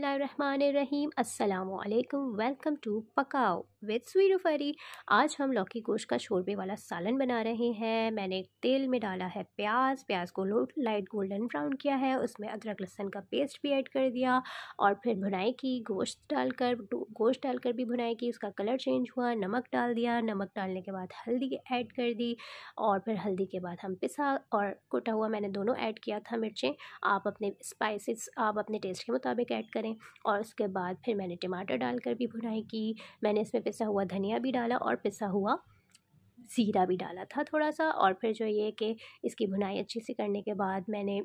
बिसमीम अल्लाम welcome to पकाओ विद स्वीट फरी आज हम लौकी गोश्त का शोरबे वाला सालन बना रहे हैं मैंने तेल में डाला है प्याज प्याज को लो लाइट गोल्डन ब्राउन किया है उसमें अदरक लहसन का पेस्ट भी ऐड कर दिया और फिर भुनाई की गोश्त डालकर गोश्त डालकर भी भुनाई की उसका कलर चेंज हुआ नमक डाल दिया नमक डालने के बाद हल्दी ऐड कर दी और फिर हल्दी के बाद हम पिसा और कुटा हुआ मैंने दोनों ऐड किया था मिर्चें आप अपने स्पाइसिस आप अपने टेस्ट के मुताबिक ऐड करें और उसके बाद फिर मैंने टमाटर डालकर भी भुनाई की मैंने इसमें पिसा हुआ धनिया भी डाला और पिसा हुआ ज़ीरा भी डाला था थोड़ा सा और फिर जो ये कि इसकी भुनाई अच्छे से करने के बाद मैंने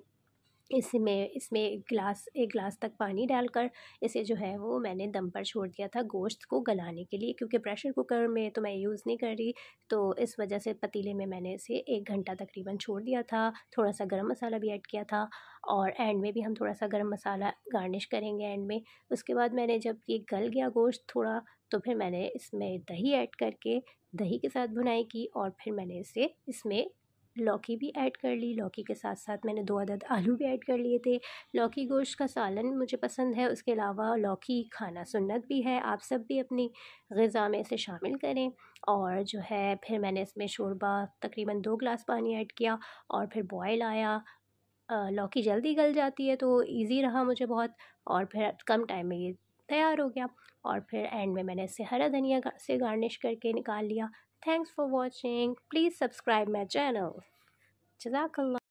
इसमें इसमें एक गिलास एक गिलास तक पानी डालकर इसे जो है वो मैंने दम पर छोड़ दिया था गोश्त को गलाने के लिए क्योंकि प्रेशर कुकर में तो मैं यूज़ नहीं कर रही तो इस वजह से पतीले में मैंने इसे एक घंटा तकरीबन छोड़ दिया था थोड़ा सा गरम मसाला भी ऐड किया था और एंड में भी हम थोड़ा सा गर्म मसाला गार्निश करेंगे एंड में उसके बाद मैंने जब ये गल गया गोश्त थोड़ा तो फिर मैंने इसमें दही ऐड करके दही के साथ भुनाई की और फिर मैंने इसे इसमें लौकी भी ऐड कर ली लौकी के साथ साथ मैंने दो अदद आलू भी ऐड कर लिए थे लौकी गोश्त का सालन मुझे पसंद है उसके अलावा लौकी खाना सुन्नत भी है आप सब भी अपनी गज़ा में इसे शामिल करें और जो है फिर मैंने इसमें शोरबा तकरीबन दो ग्लास पानी ऐड किया और फिर बॉयल आया लौकी जल्दी गल जाती है तो ईज़ी रहा मुझे बहुत और फिर कम टाइम में ये तैयार हो गया और फिर एंड में मैंने इसे हरा धनिया से गार्निश करके निकाल लिया thanks for watching please subscribe my channel जजाकल्ला